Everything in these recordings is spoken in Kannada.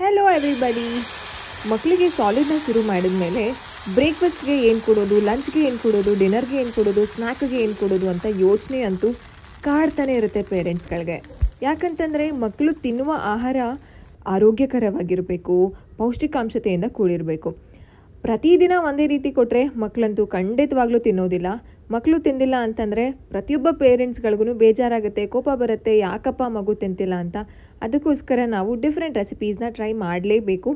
ಹಲೋ ಎವ್ರಿಬಡಿ ಮಕ್ಕಳಿಗೆ ಸಾಲಿಡ್ನ ಶುರು ಮಾಡಿದ ಮೇಲೆ ಬ್ರೇಕ್ಫಾಸ್ಟ್ಗೆ ಏನು ಕೊಡೋದು ಲಂಚ್ಗೆ ಏನು ಕೊಡೋದು ಡಿನ್ನರ್ಗೆ ಏನು ಕೊಡೋದು ಸ್ನ್ಯಾಕ್ಗೆ ಏನು ಕೊಡೋದು ಅಂತ ಯೋಚನೆ ಅಂತೂ ಕಾಡ್ತಾನೆ ಇರುತ್ತೆ ಪೇರೆಂಟ್ಸ್ಗಳಿಗೆ ಯಾಕಂತಂದರೆ ಮಕ್ಕಳು ತಿನ್ನುವ ಆಹಾರ ಆರೋಗ್ಯಕರವಾಗಿರಬೇಕು ಪೌಷ್ಟಿಕಾಂಶತೆಯಿಂದ ಕೂಡಿರಬೇಕು ಪ್ರತಿದಿನ ಒಂದೇ ರೀತಿ ಕೊಟ್ಟರೆ ಮಕ್ಕಳಂತೂ ಖಂಡಿತವಾಗ್ಲೂ ತಿನ್ನೋದಿಲ್ಲ ಮಕ್ಕಳು ತಿಂದಿಲ್ಲ ಅಂತಂದರೆ ಪ್ರತಿಯೊಬ್ಬ ಪೇರೆಂಟ್ಸ್ಗಳಿಗೂ ಬೇಜಾರಾಗುತ್ತೆ ಕೋಪ ಬರುತ್ತೆ ಯಾಕಪ್ಪ ಮಗು ತಿಂತಿಲ್ಲ ಅಂತ ಅದಕ್ಕೋಸ್ಕರ ನಾವು ಡಿಫ್ರೆಂಟ್ ರೆಸಿಪೀಸ್ನ ಟ್ರೈ ಮಾಡಲೇಬೇಕು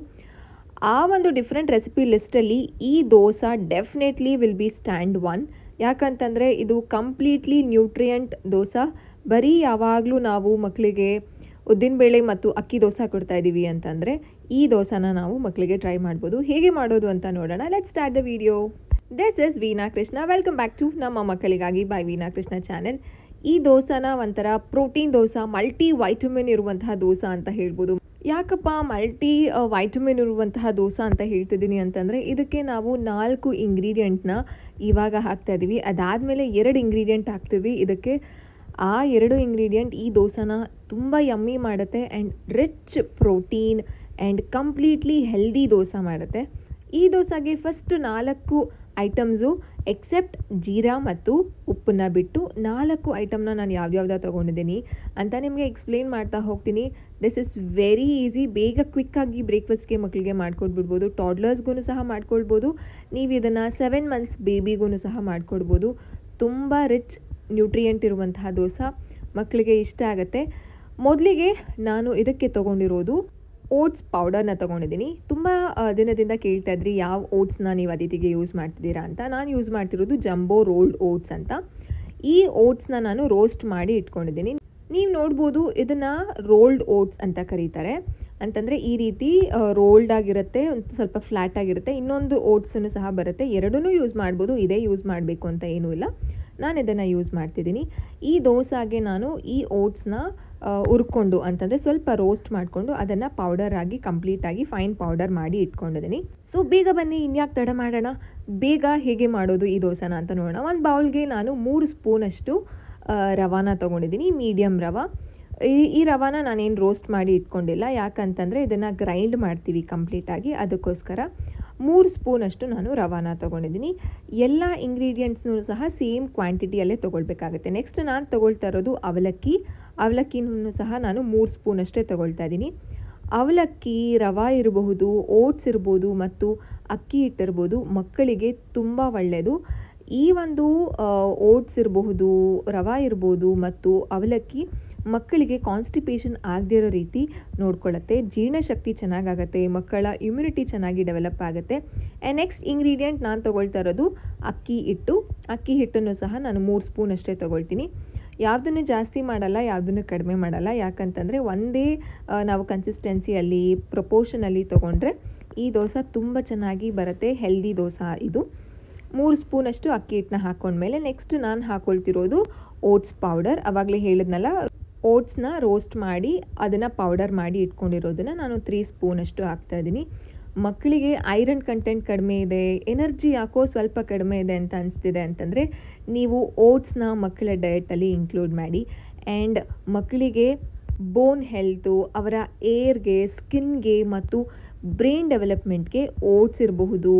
ಆ ಒಂದು ಡಿಫ್ರೆಂಟ್ ರೆಸಿಪಿ ಲಿಸ್ಟಲ್ಲಿ ಈ dosa definitely will be stand one ಯಾಕಂತಂದರೆ ಇದು ಕಂಪ್ಲೀಟ್ಲಿ ನ್ಯೂಟ್ರಿಯೆಂಟ್ ದೋಸೆ ಬರೀ ಯಾವಾಗಲೂ ನಾವು ಮಕ್ಕಳಿಗೆ ಉದ್ದಿನಬೇಳೆ ಮತ್ತು ಅಕ್ಕಿ ದೋಸೆ ಕೊಡ್ತಾ ಇದ್ದೀವಿ ಅಂತಂದರೆ ಈ ದೋಸೆನ ನಾವು ಮಕ್ಕಳಿಗೆ ಟ್ರೈ ಮಾಡ್ಬೋದು ಹೇಗೆ ಮಾಡೋದು ಅಂತ ನೋಡೋಣ let start the video this is Veena Krishna welcome back to ನಮ್ಮ ಮಕ್ಕಳಿಗಾಗಿ ಬೈ ವೀನಾ ಕೃಷ್ಣ ಚಾನೆಲ್ ಈ ದೋಸಾನ ಒಂಥರ ಪ್ರೋಟೀನ್ ದೋಸಾ ಮಲ್ಟಿ ವೈಟಮಿನ್ ಇರುವಂತಹ ದೋಸಾ ಅಂತ ಹೇಳ್ಬೋದು ಯಾಕಪ್ಪ ಮಲ್ಟಿ ವೈಟಮಿನ್ ಇರುವಂತಹ ದೋಸಾ ಅಂತ ಹೇಳ್ತಿದ್ದೀನಿ ಅಂತಂದರೆ ಇದಕ್ಕೆ ನಾವು ನಾಲ್ಕು ಇಂಗ್ರೀಡಿಯೆಂಟ್ನ ಇವಾಗ ಹಾಕ್ತಾ ಇದ್ದೀವಿ ಅದಾದಮೇಲೆ ಎರಡು ಇಂಗ್ರೀಡಿಯೆಂಟ್ ಹಾಕ್ತೀವಿ ಇದಕ್ಕೆ ಆ ಎರಡು ಇಂಗ್ರೀಡಿಯೆಂಟ್ ಈ ದೋಸಾನ ತುಂಬ ಯಮ್ಮಿ ಮಾಡುತ್ತೆ and rich protein and completely healthy dosa ಮಾಡುತ್ತೆ ಈ ದೋಸೆಗೆ ಫಸ್ಟ್ ನಾಲ್ಕು ಐಟಮ್ಸು ಎಕ್ಸೆಪ್ಟ್ ಜೀರಾ ಮತ್ತು ಉಪ್ಪನ್ನ ಬಿಟ್ಟು ನಾಲ್ಕು ಐಟಮ್ನ ನಾನು ಯಾವ್ಯಾವ್ದು ತೊಗೊಂಡಿದ್ದೀನಿ ಅಂತ ನಿಮಗೆ ಎಕ್ಸ್ಪ್ಲೇನ್ ಮಾಡ್ತಾ ಹೋಗ್ತೀನಿ ದಿಸ್ ಇಸ್ ವೆರಿ ಈಸಿ ಬೇಗ ಕ್ವಿಕ್ಕಾಗಿ ಬ್ರೇಕ್ಫಾಸ್ಟ್ಗೆ ಮಕ್ಕಳಿಗೆ ಮಾಡ್ಕೊಡ್ಬಿಡ್ಬೋದು ಟಾಡ್ಲರ್ಸ್ಗೂ ಸಹ ಮಾಡಿಕೊಡ್ಬೋದು ನೀವು ಇದನ್ನು ಸೆವೆನ್ ಮಂತ್ಸ್ ಬೇಬಿಗೂ ಸಹ ಮಾಡ್ಕೊಡ್ಬೋದು ತುಂಬ ರಿಚ್ ನ್ಯೂಟ್ರಿಯೆಂಟ್ ಇರುವಂತಹ ದೋಸೆ ಮಕ್ಕಳಿಗೆ ಇಷ್ಟ ಆಗುತ್ತೆ ಮೊದಲಿಗೆ ನಾನು ಇದಕ್ಕೆ ತೊಗೊಂಡಿರೋದು ಓಟ್ಸ್ ಪೌಡರ್ನ ತೊಗೊಂಡಿದ್ದೀನಿ ತುಂಬ ದಿನದಿಂದ ಕೇಳ್ತಾ ಇದ್ರಿ ಯಾವ ಓಟ್ಸ್ನ ನೀವು ಅದಿತಿಗೆ ಯೂಸ್ ಮಾಡ್ತಿದ್ದೀರಾ ಅಂತ ನಾನು ಯೂಸ್ ಮಾಡ್ತಿರೋದು ಜಂಬೋ ರೋಲ್ಡ್ ಓಟ್ಸ್ ಅಂತ ಈ ಓಟ್ಸ್ನ ನಾನು ರೋಸ್ಟ್ ಮಾಡಿ ಇಟ್ಕೊಂಡಿದ್ದೀನಿ ನೀವು ನೋಡ್ಬೋದು ಇದನ್ನು ರೋಲ್ಡ್ ಓಟ್ಸ್ ಅಂತ ಕರೀತಾರೆ ಅಂತಂದರೆ ಈ ರೀತಿ ರೋಲ್ಡ್ ಆಗಿರುತ್ತೆ ಒಂದು ಸ್ವಲ್ಪ ಫ್ಲ್ಯಾಟ್ ಆಗಿರುತ್ತೆ ಇನ್ನೊಂದು ಓಟ್ಸನ್ನು ಸಹ ಬರುತ್ತೆ ಎರಡನ್ನೂ ಯೂಸ್ ಮಾಡ್ಬೋದು ಇದೇ ಯೂಸ್ ಮಾಡಬೇಕು ಅಂತ ಏನೂ ಇಲ್ಲ ನಾನು ಇದನ್ನು ಯೂಸ್ ಮಾಡ್ತಿದ್ದೀನಿ ಈ ದೋಸಾಗೆ ನಾನು ಈ ಓಟ್ಸ್ನ ಹುರ್ಕೊಂಡು ಅಂತಂದರೆ ಸ್ವಲ್ಪ ರೋಸ್ಟ್ ಮಾಡಿಕೊಂಡು ಅದನ್ನು ಪೌಡರ್ ಆಗಿ ಕಂಪ್ಲೀಟಾಗಿ ಫೈನ್ ಪೌಡರ್ ಮಾಡಿ ಇಟ್ಕೊಂಡಿದ್ದೀನಿ ಸೊ ಬೇಗ ಬನ್ನಿ ಇನ್ಯಾಕೆ ತಡ ಮಾಡೋಣ ಬೇಗ ಹೇಗೆ ಮಾಡೋದು ಈ ದೋಸೆನ ಅಂತ ನೋಡೋಣ ಒಂದು ಬೌಲ್ಗೆ ನಾನು ಮೂರು ಸ್ಪೂನಷ್ಟು ರವಾನ ತೊಗೊಂಡಿದ್ದೀನಿ ಮೀಡಿಯಮ್ ರವಾ ಈ ಈ ರವಾನ ನಾನೇನು ರೋಸ್ಟ್ ಮಾಡಿ ಇಟ್ಕೊಂಡಿಲ್ಲ ಯಾಕಂತಂದರೆ ಇದನ್ನು ಗ್ರೈಂಡ್ ಮಾಡ್ತೀವಿ ಕಂಪ್ಲೀಟಾಗಿ ಅದಕ್ಕೋಸ್ಕರ ಮೂರು ಸ್ಪೂನಷ್ಟು ನಾನು ರವಾನ ತೊಗೊಂಡಿದ್ದೀನಿ ಎಲ್ಲ ಇಂಗ್ರೀಡಿಯೆಂಟ್ಸ್ನೂ ಸಹ ಸೇಮ್ ಕ್ವಾಂಟಿಟಿಯಲ್ಲೇ ತೊಗೊಳ್ಬೇಕಾಗುತ್ತೆ ನೆಕ್ಸ್ಟ್ ನಾನು ತೊಗೊಳ್ತಾ ಇರೋದು ಅವಲಕ್ಕಿ ಅವಲಕ್ಕಿನೂ ಸಹ ನಾನು ಮೂರು ಸ್ಪೂನ್ ಅಷ್ಟೇ ತಗೊಳ್ತಾ ಇದ್ದೀನಿ ಅವಲಕ್ಕಿ ರವೆ ಇರಬಹುದು ಓಟ್ಸ್ ಇರ್ಬೋದು ಮತ್ತು ಅಕ್ಕಿ ಹಿಟ್ಟಿರ್ಬೋದು ಮಕ್ಕಳಿಗೆ ತುಂಬ ಒಳ್ಳೆಯದು ಈ ಒಂದು ಓಟ್ಸ್ ಇರಬಹುದು ರವೆ ಇರ್ಬೋದು ಮತ್ತು ಅವಲಕ್ಕಿ ಮಕ್ಕಳಿಗೆ ಕಾನ್ಸ್ಟಿಪೇಷನ್ ಆಗದೇ ಇರೋ ರೀತಿ ನೋಡ್ಕೊಳ್ಳುತ್ತೆ ಜೀರ್ಣಶಕ್ತಿ ಚೆನ್ನಾಗಾಗತ್ತೆ ಮಕ್ಕಳ ಇಮ್ಯುನಿಟಿ ಚೆನ್ನಾಗಿ ಡೆವಲಪ್ ಆಗುತ್ತೆ ಆ್ಯಂಡ್ ನೆಕ್ಸ್ಟ್ ಇಂಗ್ರೀಡಿಯೆಂಟ್ ನಾನು ತೊಗೊಳ್ತಾ ಇರೋದು ಅಕ್ಕಿ ಹಿಟ್ಟು ಅಕ್ಕಿ ಹಿಟ್ಟನ್ನು ಸಹ ನಾನು ಮೂರು ಸ್ಪೂನ್ ಅಷ್ಟೇ ತೊಗೊಳ್ತೀನಿ ಯಾವುದನ್ನು ಜಾಸ್ತಿ ಮಾಡಲ್ಲ ಯಾವುದನ್ನು ಕಡಿಮೆ ಮಾಡಲ್ಲ ಯಾಕಂತಂದರೆ ಒಂದೇ ನಾವು ಕನ್ಸಿಸ್ಟೆನ್ಸಿಯಲ್ಲಿ ಪ್ರಪೋರ್ಷನಲ್ಲಿ ತೊಗೊಂಡ್ರೆ ಈ ದೋಸೆ ತುಂಬ ಚೆನ್ನಾಗಿ ಬರುತ್ತೆ ಹೆಲ್ದಿ ದೋಸೆ ಇದು ಮೂರು ಸ್ಪೂನಷ್ಟು ಅಕ್ಕಿ ಹಿಟ್ಟನ್ನ ಹಾಕೊಂಡ್ಮೇಲೆ ನೆಕ್ಸ್ಟ್ ನಾನು ಹಾಕೊಳ್ತಿರೋದು ಓಟ್ಸ್ ಪೌಡರ್ ಅವಾಗಲೇ ಹೇಳಿದ್ನಲ್ಲ ಓಟ್ಸ್ನ ರೋಸ್ಟ್ ಮಾಡಿ ಅದನ್ನು ಪೌಡರ್ ಮಾಡಿ ಇಟ್ಕೊಂಡಿರೋದನ್ನು ನಾನು ತ್ರೀ ಸ್ಪೂನಷ್ಟು ಹಾಕ್ತಾಯಿದ್ದೀನಿ ಮಕ್ಕಳಿಗೆ ಐರನ್ ಕಂಟೆಂಟ್ ಕಡಿಮೆ ಇದೆ ಎನರ್ಜಿ ಯಾಕೋ ಸ್ವಲ್ಪ ಕಡಿಮೆ ಇದೆ ಅಂತ ಅನಿಸ್ತಿದೆ ಅಂತಂದರೆ ನೀವು ಓಟ್ಸ್ನ ಮಕ್ಕಳ ಡಯಟಲ್ಲಿ ಇನ್ಕ್ಲೂಡ್ ಮಾಡಿ ಆ್ಯಂಡ್ ಮಕ್ಕಳಿಗೆ ಬೋನ್ ಹೆಲ್ತು ಅವರ ಏರ್ಗೆ ಸ್ಕಿನ್ಗೆ ಮತ್ತು ಬ್ರೈನ್ ಡೆವಲಪ್ಮೆಂಟ್ಗೆ ಓಟ್ಸ್ ಇರಬಹುದು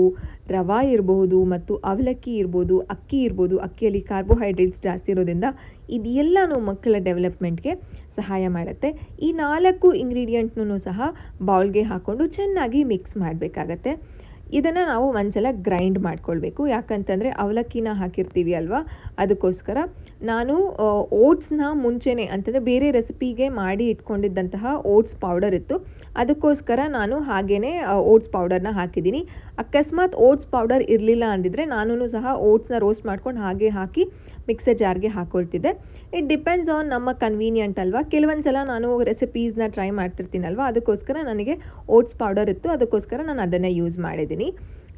ರವೆ ಇರಬಹುದು ಮತ್ತು ಅವಲಕ್ಕಿ ಇರ್ಬೋದು ಅಕ್ಕಿ ಇರ್ಬೋದು ಅಕ್ಕಿಯಲ್ಲಿ ಕಾರ್ಬೋಹೈಡ್ರೇಟ್ಸ್ ಜಾಸ್ತಿ ಇರೋದ್ರಿಂದ ಇದೆಲ್ಲನೂ ಮಕ್ಕಳ ಡೆವಲಪ್ಮೆಂಟ್ಗೆ ಸಹಾಯ ಮಾಡುತ್ತೆ ಈ ನಾಲ್ಕು ಇಂಗ್ರೀಡಿಯೆಂಟ್ನೂ ಸಹ ಬೌಲ್ಗೆ ಹಾಕ್ಕೊಂಡು ಚೆನ್ನಾಗಿ ಮಿಕ್ಸ್ ಮಾಡಬೇಕಾಗತ್ತೆ ಇದನ್ನು ನಾವು ಒಂದ್ಸಲ ಗ್ರೈಂಡ್ ಮಾಡ್ಕೊಳ್ಬೇಕು ಯಾಕಂತಂದರೆ ಅವಲಕ್ಕಿನ ಹಾಕಿರ್ತೀವಿ ಅಲ್ವಾ ಅದಕ್ಕೋಸ್ಕರ ನಾನು ಓಟ್ಸ್ನ ಮುಂಚೆನೇ ಅಂತಂದರೆ ಬೇರೆ ರೆಸಿಪಿಗೆ ಮಾಡಿ ಇಟ್ಕೊಂಡಿದ್ದಂತಹ ಓಟ್ಸ್ ಪೌಡರ್ ಇತ್ತು ಅದಕ್ಕೋಸ್ಕರ ನಾನು ಹಾಗೇ ಓಟ್ಸ್ ಪೌಡರ್ನ ಹಾಕಿದ್ದೀನಿ ಅಕಸ್ಮಾತ್ ಓಟ್ಸ್ ಪೌಡರ್ ಇರಲಿಲ್ಲ ಅಂದಿದ್ರೆ ನಾನು ಸಹ ಓಟ್ಸ್ನ ರೋಸ್ಟ್ ಮಾಡ್ಕೊಂಡು ಹಾಗೆ ಹಾಕಿ ಮಿಕ್ಸರ್ ಜಾರ್ಗೆ ಹಾಕೊಳ್ತಿದ್ದೆ ಇಟ್ ಡಿಪೆಂಡ್ಸ್ ಆನ್ ನಮ್ಮ ಕನ್ವೀನಿಯಂಟ್ ಅಲ್ವಾ ಕೆಲವೊಂದು ಸಲ ನಾನು ರೆಸಿಪೀಸ್ನ ಟ್ರೈ ಮಾಡ್ತಿರ್ತೀನಲ್ವ ಅದಕ್ಕೋಸ್ಕರ ನನಗೆ ಓಟ್ಸ್ ಪೌಡರ್ ಇತ್ತು ಅದಕ್ಕೋಸ್ಕರ ನಾನು ಅದನ್ನು ಯೂಸ್ ಮಾಡಿದ್ದೀನಿ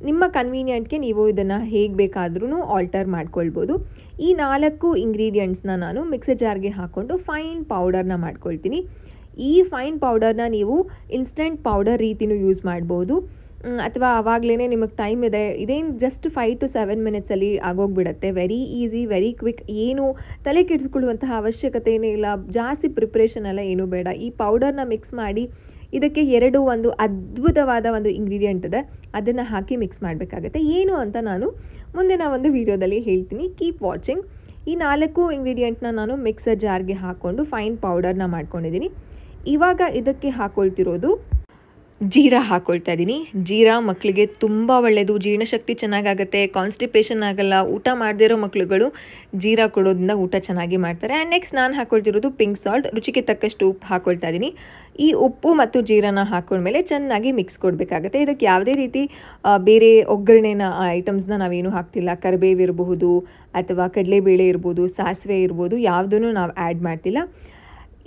ನಿಮ್ಮ ಕನ್ವೀನಿಯಂಟ್ಗೆ ನೀವು ಇದನ್ನು ಹೇಗೆ ಬೇಕಾದ್ರೂ ಆಲ್ಟರ್ ಮಾಡ್ಕೊಳ್ಬೋದು ಈ ನಾಲ್ಕು ಇಂಗ್ರೀಡಿಯೆಂಟ್ಸ್ನ ನಾನು ಮಿಕ್ಸರ್ ಜಾರ್ಗೆ ಹಾಕ್ಕೊಂಡು ಫೈನ್ ಪೌಡರ್ನ ಮಾಡ್ಕೊಳ್ತೀನಿ ಈ ಫೈನ್ ಪೌಡರ್ನ ನೀವು ಇನ್ಸ್ಟೆಂಟ್ ಪೌಡರ್ ರೀತಿನೂ ಯೂಸ್ ಮಾಡ್ಬೋದು ಅಥವಾ ಆವಾಗಲೇ ನಿಮಗೆ ಟೈಮ್ ಇದೆ ಇದೇನು ಜಸ್ಟ್ ಫೈವ್ ಟು ಸೆವೆನ್ ಮಿನಿಟ್ಸಲ್ಲಿ ಆಗೋಗ್ಬಿಡುತ್ತೆ ವೆರಿ ಈಸಿ ವೆರಿ ಕ್ವಿಕ್ ಏನು ತಲೆ ಕೆಡಿಸ್ಕೊಳ್ಳುವಂತಹ ಅವಶ್ಯಕತೆ ಏನಿಲ್ಲ ಇಲ್ಲ ಜಾಸ್ತಿ ಪ್ರಿಪ್ರೇಷನ್ ಎಲ್ಲ ಏನೂ ಬೇಡ ಈ ಪೌಡರ್ನ ಮಿಕ್ಸ್ ಮಾಡಿ ಇದಕ್ಕೆ ಎರಡು ಒಂದು ಅದ್ಭುತವಾದ ಒಂದು ಇಂಗ್ರೀಡಿಯೆಂಟ್ ಇದೆ ಅದನ್ನು ಹಾಕಿ ಮಿಕ್ಸ್ ಮಾಡಬೇಕಾಗತ್ತೆ ಏನು ಅಂತ ನಾನು ಮುಂದಿನ ಒಂದು ವಿಡಿಯೋದಲ್ಲಿ ಹೇಳ್ತೀನಿ ಕೀಪ್ ವಾಚಿಂಗ್ ಈ ನಾಲ್ಕು ಇಂಗ್ರೀಡಿಯೆಂಟ್ನ ನಾನು ಮಿಕ್ಸರ್ ಜಾರ್ಗೆ ಹಾಕ್ಕೊಂಡು ಫೈನ್ ಪೌಡರ್ನ ಮಾಡ್ಕೊಂಡಿದ್ದೀನಿ ಇವಾಗ ಇದಕ್ಕೆ ಹಾಕೊಳ್ತಿರೋದು ಜೀರಾ ಹಾಕ್ಕೊಳ್ತಾ ಇದ್ದೀನಿ ಜೀರಾ ಮಕ್ಕಳಿಗೆ ತುಂಬ ಒಳ್ಳೆಯದು ಜೀರ್ಣಶಕ್ತಿ ಚೆನ್ನಾಗಾಗುತ್ತೆ ಕಾನ್ಸ್ಟಿಪೇಷನ್ ಆಗಲ್ಲ ಊಟ ಮಾಡದಿರೋ ಮಕ್ಕಳುಗಳು ಜೀರಾ ಕೊಡೋದ್ರಿಂದ ಊಟ ಚೆನ್ನಾಗಿ ಮಾಡ್ತಾರೆ ಆ್ಯಂಡ್ ನೆಕ್ಸ್ಟ್ ನಾನು ಹಾಕ್ಕೊಳ್ತಿರೋದು ಪಿಂಕ್ ಸಾಲ್ಟ್ ರುಚಿಗೆ ತಕ್ಕಷ್ಟು ಉಪ್ಪು ಹಾಕೊಳ್ತಾ ಇದ್ದೀನಿ ಈ ಉಪ್ಪು ಮತ್ತು ಜೀರಾನ ಹಾಕ್ಕೊಂಡ್ಮೇಲೆ ಚೆನ್ನಾಗಿ ಮಿಕ್ಸ್ ಕೊಡಬೇಕಾಗತ್ತೆ ಇದಕ್ಕೆ ಯಾವುದೇ ರೀತಿ ಬೇರೆ ಒಗ್ಗರಣೆನ ಐಟಮ್ಸ್ನ ನಾವೇನು ಹಾಕ್ತಿಲ್ಲ ಕರಿಬೇವು ಇರಬಹುದು ಅಥವಾ ಕಡಲೆಬೇಳೆ ಇರ್ಬೋದು ಸಾಸಿವೆ ಇರ್ಬೋದು ಯಾವುದನ್ನು ನಾವು ಆ್ಯಡ್ ಮಾಡ್ತಿಲ್ಲ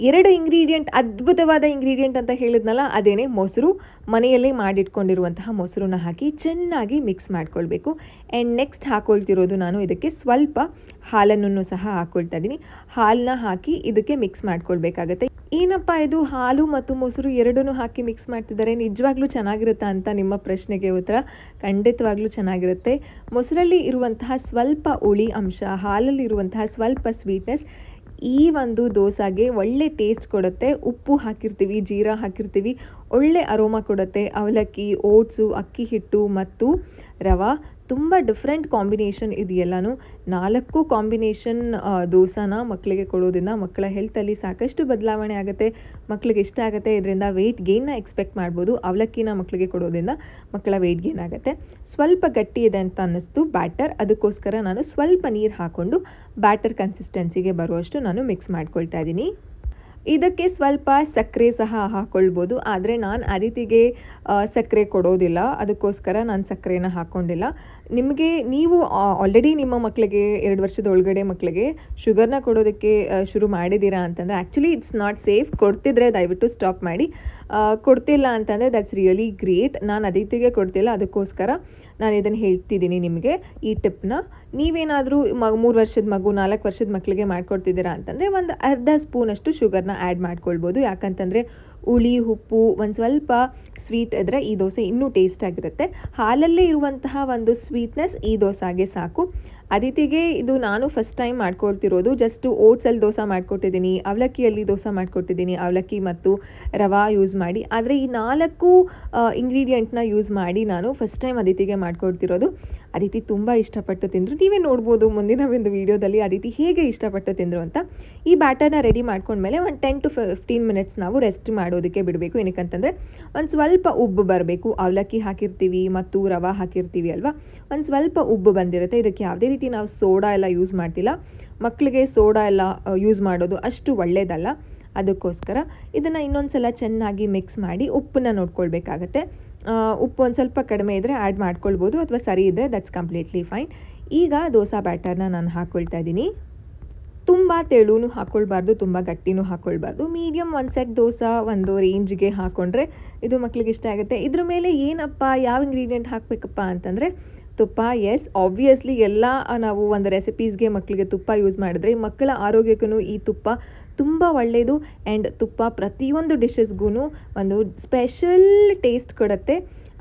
ಎರಡು ಇಂಗ್ರೀಡಿಯೆಂಟ್ ಅದ್ಭುತವಾದ ಇಂಗ್ರೀಡಿಯೆಂಟ್ ಅಂತ ಹೇಳಿದ್ನಲ್ಲ ಅದೇನೇ ಮೊಸರು ಮನೆಯಲ್ಲೇ ಮಾಡಿಟ್ಕೊಂಡಿರುವಂತಹ ಮೊಸರನ್ನ ಹಾಕಿ ಚೆನ್ನಾಗಿ ಮಿಕ್ಸ್ ಮಾಡ್ಕೊಳ್ಬೇಕು ಆ್ಯಂಡ್ ನೆಕ್ಸ್ಟ್ ಹಾಕೊಳ್ತಿರೋದು ನಾನು ಇದಕ್ಕೆ ಸ್ವಲ್ಪ ಹಾಲನ್ನು ಸಹ ಹಾಕೊಳ್ತಾ ಇದ್ದೀನಿ ಹಾಲನ್ನ ಹಾಕಿ ಇದಕ್ಕೆ ಮಿಕ್ಸ್ ಮಾಡ್ಕೊಳ್ಬೇಕಾಗತ್ತೆ ಏನಪ್ಪ ಇದು ಹಾಲು ಮತ್ತು ಮೊಸರು ಎರಡನ್ನೂ ಹಾಕಿ ಮಿಕ್ಸ್ ಮಾಡ್ತಿದ್ದಾರೆ ನಿಜವಾಗ್ಲೂ ಚೆನ್ನಾಗಿರುತ್ತಾ ಅಂತ ನಿಮ್ಮ ಪ್ರಶ್ನೆಗೆ ಉತ್ತರ ಖಂಡಿತವಾಗ್ಲೂ ಚೆನ್ನಾಗಿರುತ್ತೆ ಮೊಸರಲ್ಲಿ ಇರುವಂತಹ ಸ್ವಲ್ಪ ಹುಳಿ ಅಂಶ ಹಾಲಲ್ಲಿರುವಂತಹ ಸ್ವಲ್ಪ ಸ್ವೀಟ್ನೆಸ್ ಈ ಒಂದು ದೋಸೆಗೆ ಒಳ್ಳೆ ಟೇಸ್ಟ್ ಕೊಡುತ್ತೆ ಉಪ್ಪು ಹಾಕಿರ್ತೀವಿ ಜೀರಾ ಹಾಕಿರ್ತೀವಿ ಒಳ್ಳೆ ಅರೋಮಾ ಕೊಡುತ್ತೆ ಅವಲಕ್ಕಿ ಓಟ್ಸು ಅಕ್ಕಿ ಹಿಟ್ಟು ಮತ್ತು ರವೆ ತುಂಬ ಡಿಫ್ರೆಂಟ್ ಕಾಂಬಿನೇಷನ್ ಇದೆಯಲ್ಲೂ ನಾಲ್ಕು ಕಾಂಬಿನೇಷನ್ ದೋಸಾನ ಮಕ್ಕಳಿಗೆ ಕೊಡೋದ್ರಿಂದ ಮಕ್ಕಳ ಹೆಲ್ತಲ್ಲಿ ಸಾಕಷ್ಟು ಬದಲಾವಣೆ ಆಗುತ್ತೆ ಮಕ್ಕಳಿಗೆ ಇಷ್ಟ ಆಗುತ್ತೆ ಇದರಿಂದ ವೆಯ್ಟ್ ಗೇನ್ನ ಎಕ್ಸ್ಪೆಕ್ಟ್ ಮಾಡ್ಬೋದು ಅವಲಕ್ಕಿನ ಮಕ್ಕಳಿಗೆ ಕೊಡೋದ್ರಿಂದ ಮಕ್ಕಳ ವೆಯ್ಟ್ ಗೇನ್ ಆಗುತ್ತೆ ಸ್ವಲ್ಪ ಗಟ್ಟಿ ಇದೆ ಅಂತ ಅನ್ನಿಸ್ತು ಬ್ಯಾಟರ್ ಅದಕ್ಕೋಸ್ಕರ ನಾನು ಸ್ವಲ್ಪ ನೀರು ಹಾಕ್ಕೊಂಡು ಬ್ಯಾಟರ್ ಕನ್ಸಿಸ್ಟೆನ್ಸಿಗೆ ಬರುವಷ್ಟು ನಾನು ಮಿಕ್ಸ್ ಮಾಡ್ಕೊಳ್ತಾ ಇದ್ದೀನಿ ಇದಕ್ಕೆ ಸ್ವಲ್ಪ ಸಕ್ಕರೆ ಸಹ ಹಾಕೊಳ್ಬೋದು ಆದರೆ ನಾನು ಅದಿತಿಗೆ ಸಕ್ಕರೆ ಕೊಡೋದಿಲ್ಲ ಅದಕ್ಕೋಸ್ಕರ ನಾನು ಸಕ್ಕರೆನ ಹಾಕ್ಕೊಂಡಿಲ್ಲ ನಿಮಗೆ ನೀವು ಆಲ್ರೆಡಿ ನಿಮ್ಮ ಮಕ್ಕಳಿಗೆ ಎರಡು ವರ್ಷದ ಒಳಗಡೆ ಮಕ್ಕಳಿಗೆ ಶುಗರ್ನ ಕೊಡೋದಕ್ಕೆ ಶುರು ಮಾಡಿದ್ದೀರಾ ಅಂತಂದರೆ ಆ್ಯಕ್ಚುಲಿ ಇಟ್ಸ್ ನಾಟ್ ಸೇಫ್ ಕೊಡ್ತಿದ್ರೆ ದಯವಿಟ್ಟು ಸ್ಟಾಪ್ ಮಾಡಿ ಕೊಡ್ತಿಲ್ಲ ಅಂತಂದರೆ ದಟ್ಸ್ ರಿಯಲಿ ಗ್ರೇಟ್ ನಾನು ಅದಿತಿಗೆ ಕೊಡ್ತಿಲ್ಲ ಅದಕ್ಕೋಸ್ಕರ ನಾನು ಇದನ್ನು ಹೇಳ್ತಿದ್ದೀನಿ ನಿಮಗೆ ಈ ಟಿಪ್ನ ನೀವೇನಾದರೂ ಮಗು ಮೂರು ವರ್ಷದ ಮಗು ನಾಲ್ಕು ವರ್ಷದ ಮಕ್ಕಳಿಗೆ ಮಾಡ್ಕೊಡ್ತಿದ್ದೀರಾ ಅಂತಂದರೆ ಒಂದು ಅರ್ಧ ಸ್ಪೂನಷ್ಟು ಶುಗರ್ನ ಆ್ಯಡ್ ಮಾಡ್ಕೊಳ್ಬೋದು ಯಾಕಂತಂದರೆ ಹುಳಿ ಉಪ್ಪು ಒಂದು ಸ್ವಲ್ಪ ಸ್ವೀಟ್ ಇದ್ದರೆ ಈ ದೋಸೆ ಇನ್ನೂ ಟೇಸ್ಟಾಗಿರುತ್ತೆ ಹಾಲಲ್ಲೇ ಇರುವಂತಹ ಒಂದು ಸ್ವೀಟ್ನೆಸ್ ಈ ದೋಸೆಗೆ ಸಾಕು ಅದಿತಿಗೆ ಇದು ನಾನು ಫಸ್ಟ್ ಟೈಮ್ ಮಾಡ್ಕೊಳ್ತಿರೋದು ಜಸ್ಟು ಓಟ್ಸಲ್ಲಿ ದೋಸೆ ಮಾಡ್ಕೊಟ್ಟಿದ್ದೀನಿ ಅವಲಕ್ಕಿಯಲ್ಲಿ ದೋಸೆ ಮಾಡ್ಕೊಟ್ಟಿದ್ದೀನಿ ಅವಲಕ್ಕಿ ಮತ್ತು ರವಾ ಯೂಸ್ ಮಾಡಿ ಆದರೆ ಈ ನಾಲ್ಕು ಇಂಗ್ರೀಡಿಯೆಂಟ್ನ ಯೂಸ್ ಮಾಡಿ ನಾನು ಫಸ್ಟ್ ಟೈಮ್ ಅದಿತಿಗೆ ಮಾಡ್ಕೊಡ್ತಿರೋದು ಆ ರೀತಿ ತುಂಬ ಇಷ್ಟಪಟ್ಟು ತಿಂದರು ನೀವೇ ನೋಡ್ಬೋದು ಮುಂದಿನ ಒಂದು ವೀಡಿಯೋದಲ್ಲಿ ಆ ರೀತಿ ಹೇಗೆ ಇಷ್ಟಪಟ್ಟು ತಿಂದರು ಅಂತ ಈ ಬ್ಯಾಟರ್ನ ರೆಡಿ ಮಾಡ್ಕೊಂಡ್ಮೇಲೆ ಒಂದು ಟೆನ್ ಟು ಫಿಫ್ಟೀನ್ ಮಿನಿಟ್ಸ್ ನಾವು ರೆಸ್ಟ್ ಮಾಡೋದಕ್ಕೆ ಬಿಡಬೇಕು ಏನಕ್ಕಂತಂದರೆ ಒಂದು ಸ್ವಲ್ಪ ಉಬ್ಬು ಬರಬೇಕು ಅವಲಕ್ಕಿ ಹಾಕಿರ್ತೀವಿ ಮತ್ತು ರವೆ ಹಾಕಿರ್ತೀವಿ ಅಲ್ವಾ ಒಂದು ಸ್ವಲ್ಪ ಉಬ್ಬು ಬಂದಿರುತ್ತೆ ಇದಕ್ಕೆ ಯಾವುದೇ ರೀತಿ ನಾವು ಸೋಡಾ ಎಲ್ಲ ಯೂಸ್ ಮಾಡ್ತಿಲ್ಲ ಮಕ್ಕಳಿಗೆ ಸೋಡಾ ಎಲ್ಲ ಯೂಸ್ ಮಾಡೋದು ಅಷ್ಟು ಒಳ್ಳೆಯದಲ್ಲ ಅದಕ್ಕೋಸ್ಕರ ಇದನ್ನು ಇನ್ನೊಂದು ಸಲ ಚೆನ್ನಾಗಿ ಮಿಕ್ಸ್ ಮಾಡಿ ಉಪ್ಪನ್ನ ನೋಡ್ಕೊಳ್ಬೇಕಾಗತ್ತೆ ಉಪ್ಪು ಒಂದು ಸ್ವಲ್ಪ ಕಡಿಮೆ ಇದ್ದರೆ ಆ್ಯಡ್ ಮಾಡ್ಕೊಳ್ಬೋದು ಅಥವಾ ಸರಿ ಇದ್ದರೆ ದಟ್ಸ್ ಕಂಪ್ಲೀಟ್ಲಿ ಫೈನ್ ಈಗ ದೋಸೆ ಬ್ಯಾಟರ್ನ ನಾನು ಹಾಕ್ಕೊಳ್ತಾ ಇದ್ದೀನಿ ತುಂಬ ತೆಳುನೂ ಹಾಕ್ಕೊಳ್ಬಾರ್ದು ತುಂಬ ಗಟ್ಟಿನೂ ಹಾಕ್ಕೊಳ್ಬಾರ್ದು ಮೀಡಿಯಮ್ ಒಂದು ಸೆಟ್ ದೋಸೆ ಒಂದು ರೇಂಜ್ಗೆ ಹಾಕ್ಕೊಂಡ್ರೆ ಇದು ಮಕ್ಳಿಗೆ ಇಷ್ಟ ಆಗುತ್ತೆ ಇದ್ರ ಮೇಲೆ ಏನಪ್ಪ ಯಾವ ಇಂಗ್ರೀಡಿಯೆಂಟ್ ಹಾಕಬೇಕಪ್ಪ ಅಂತಂದರೆ ತುಪ್ಪ ಎಸ್ ಆಬ್ವಿಯಸ್ಲಿ ಎಲ್ಲ ನಾವು ಒಂದು ರೆಸಿಪೀಸ್ಗೆ ಮಕ್ಕಳಿಗೆ ತುಪ್ಪ ಯೂಸ್ ಮಾಡಿದ್ರೆ ಮಕ್ಕಳ ಆರೋಗ್ಯಕ್ಕೂ ಈ ತುಪ್ಪ ತುಂಬ ಒಳ್ಳೆಯದು ಆ್ಯಂಡ್ ತುಪ್ಪ ಪ್ರತಿಯೊಂದು ಡಿಶಸ್ಗೂ ಒಂದು ಸ್ಪೆಷಲ್ ಟೇಸ್ಟ್ ಕೊಡುತ್ತೆ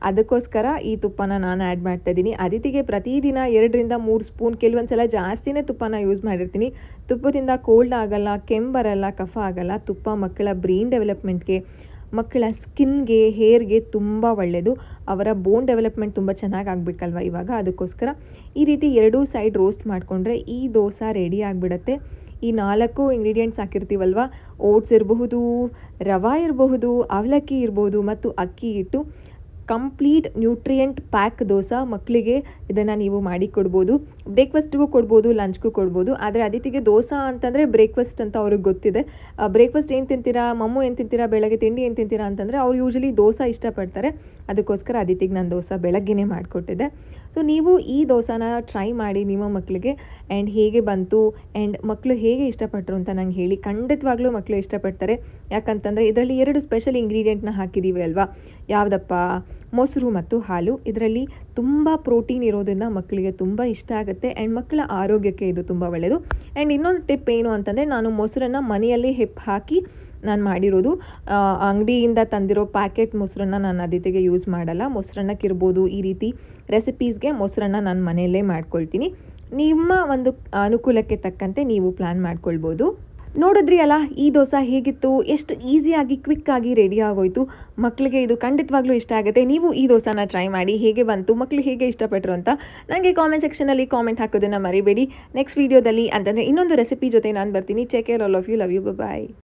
ಅದಕ್ಕೋಸ್ಕರ ಈ ತುಪ್ಪನ ನಾನು ಆ್ಯಡ್ ಮಾಡ್ತಾ ಅದಿತಿಗೆ ಪ್ರತಿದಿನ ಎರಡರಿಂದ ಮೂರು ಸ್ಪೂನ್ ಕೆಲವೊಂದು ಸಲ ಜಾಸ್ತಿನೇ ತುಪ್ಪನ ಯೂಸ್ ಮಾಡಿರ್ತೀನಿ ತುಪ್ಪದಿಂದ ಕೋಲ್ಡ್ ಆಗಲ್ಲ ಕೆಮ್ಮು ಬರಲ್ಲ ಕಫ ಆಗಲ್ಲ ತುಪ್ಪ ಮಕ್ಕಳ ಬ್ರೈನ್ ಡೆವಲಪ್ಮೆಂಟ್ಗೆ ಮಕ್ಕಳ ಸ್ಕಿನ್ಗೆ ಹೇರ್ಗೆ ತುಂಬ ಒಳ್ಳೆಯದು ಅವರ ಬೋನ್ ಡೆವಲಪ್ಮೆಂಟ್ ತುಂಬ ಚೆನ್ನಾಗಿ ಆಗಬೇಕಲ್ವ ಇವಾಗ ಅದಕ್ಕೋಸ್ಕರ ಈ ರೀತಿ ಎರಡೂ ಸೈಡ್ ರೋಸ್ಟ್ ಮಾಡಿಕೊಂಡ್ರೆ ಈ ದೋಸೆ ರೆಡಿ ಆಗಿಬಿಡತ್ತೆ ಈ ನಾಲ್ಕು ಇಂಗ್ರೀಡಿಯೆಂಟ್ಸ್ ಹಾಕಿರ್ತೀವಲ್ವ ಓಟ್ಸ್ ಇರಬಹುದು ರವೆ ಇರಬಹುದು ಅವಲಕ್ಕಿ ಇರಬಹುದು ಮತ್ತು ಅಕ್ಕಿ ಇಟ್ಟು, ಕಂಪ್ಲೀಟ್ ನ್ಯೂಟ್ರಿಯೆಂಟ್ ಪ್ಯಾಕ್ ದೋಸೆ ಮಕ್ಕಳಿಗೆ ಇದನ್ನು ನೀವು ಮಾಡಿ ಬ್ರೇಕ್ಫಾಸ್ಟ್ಗೂ ಕೊಡ್ಬೋದು ಲಂಚ್ಗೂ ಕೊಡ್ಬೋದು ಆದರೆ ಅದಿತಿಗೆ ದೋಸೆ ಅಂತಂದರೆ ಬ್ರೇಕ್ಫಾಸ್ಟ್ ಅಂತ ಅವ್ರಿಗೆ ಗೊತ್ತಿದೆ ಬ್ರೇಕ್ಫಾಸ್ಟ್ ಏನು ತಿಂತೀರಾ ಮಮ್ಮು ಏನು ತಿಂತೀರಾ ಬೆಳಗ್ಗೆ ತಿಂಡಿ ಏನು ತಿಂತೀರಾ ಅಂತಂದರೆ ಅವ್ರು ಯೂಶಲಿ ದೋಸೆ ಇಷ್ಟಪಡ್ತಾರೆ ಅದಕ್ಕೋಸ್ಕರ ಅದಿತಿಗೆ ನಾನು ದೋಸೆ ಬೆಳಗ್ಗೆನೇ ಮಾಡಿಕೊಟ್ಟಿದ್ದೆ ಸೊ ನೀವು ಈ ದೋಸಾನ ಟ್ರೈ ಮಾಡಿ ನಿಮ್ಮ ಮಕ್ಕಳಿಗೆ ಆ್ಯಂಡ್ ಹೇಗೆ ಬಂತು ಆ್ಯಂಡ್ ಮಕ್ಕಳು ಹೇಗೆ ಇಷ್ಟಪಟ್ಟರು ಅಂತ ನಂಗೆ ಹೇಳಿ ಖಂಡಿತವಾಗ್ಲೂ ಮಕ್ಕಳು ಇಷ್ಟಪಡ್ತಾರೆ ಯಾಕಂತಂದರೆ ಇದರಲ್ಲಿ ಎರಡು ಸ್ಪೆಷಲ್ ಇಂಗ್ರೀಡಿಯೆಂಟ್ನ ಹಾಕಿದ್ದೀವಿ ಅಲ್ವಾ ಯಾವುದಪ್ಪ ಮೊಸರು ಮತ್ತು ಹಾಲು ಇದರಲ್ಲಿ ತುಂಬ ಪ್ರೋಟೀನ್ ಇರೋದನ್ನು ಮಕ್ಕಳಿಗೆ ತುಂಬ ಇಷ್ಟ ಆಗುತ್ತೆ ಆ್ಯಂಡ್ ಮಕ್ಕಳ ಆರೋಗ್ಯಕ್ಕೆ ಇದು ತುಂಬ ಒಳ್ಳೆಯದು ಆ್ಯಂಡ್ ಇನ್ನೊಂದು ಟಿಪ್ ಏನು ಅಂತಂದರೆ ನಾನು ಮೊಸರನ್ನು ಮನೆಯಲ್ಲೇ ಹೆಪ್ಪು ಹಾಕಿ ನಾನು ಮಾಡಿರೋದು ಅಂಗಡಿಯಿಂದ ತಂದಿರೋ ಪ್ಯಾಕೆಟ್ ಮೊಸರನ್ನ ನಾನು ಅದಿತೆಗೆ ಯೂಸ್ ಮಾಡಲ್ಲ ಮೊಸರನ್ನಕ್ಕಿರ್ಬೋದು ಈ ರೀತಿ ರೆಸಿಪೀಸ್ಗೆ ಮೊಸರನ್ನ ನಾನು ಮನೆಯಲ್ಲೇ ಮಾಡ್ಕೊಳ್ತೀನಿ ನಿಮ್ಮ ಒಂದು ಅನುಕೂಲಕ್ಕೆ ತಕ್ಕಂತೆ ನೀವು ಪ್ಲ್ಯಾನ್ ಮಾಡ್ಕೊಳ್ಬೋದು ನೋಡಿದ್ರಿ ಅಲ್ಲ ಈ ದೋಸೆ ಹೇಗಿತ್ತು ಎಷ್ಟು ಈಸಿಯಾಗಿ ಕ್ವಿಕ್ಕಾಗಿ ರೆಡಿ ಆಗೋಯ್ತು ಮಕ್ಕಳಿಗೆ ಇದು ಖಂಡಿತವಾಗ್ಲೂ ಇಷ್ಟ ಆಗುತ್ತೆ ನೀವು ಈ ದೋಸೆನ ಟ್ರೈ ಮಾಡಿ ಹೇಗೆ ಬಂತು ಮಕ್ಕಳು ಹೇಗೆ ಇಷ್ಟಪಟ್ಟರು ಅಂತ ನನಗೆ ಕಾಮೆಂಟ್ ಸೆಕ್ಷನಲ್ಲಿ ಕಾಮೆಂಟ್ ಹಾಕೋದನ್ನು ಮರಿಬೇಡಿ ನೆಕ್ಸ್ಟ್ ವೀಡಿಯೋದಲ್ಲಿ ಅಂತಂದರೆ ಇನ್ನೊಂದು ರೆಸಿಪಿ ಜೊತೆ ನಾನು ಬರ್ತೀನಿ check all of you love you bye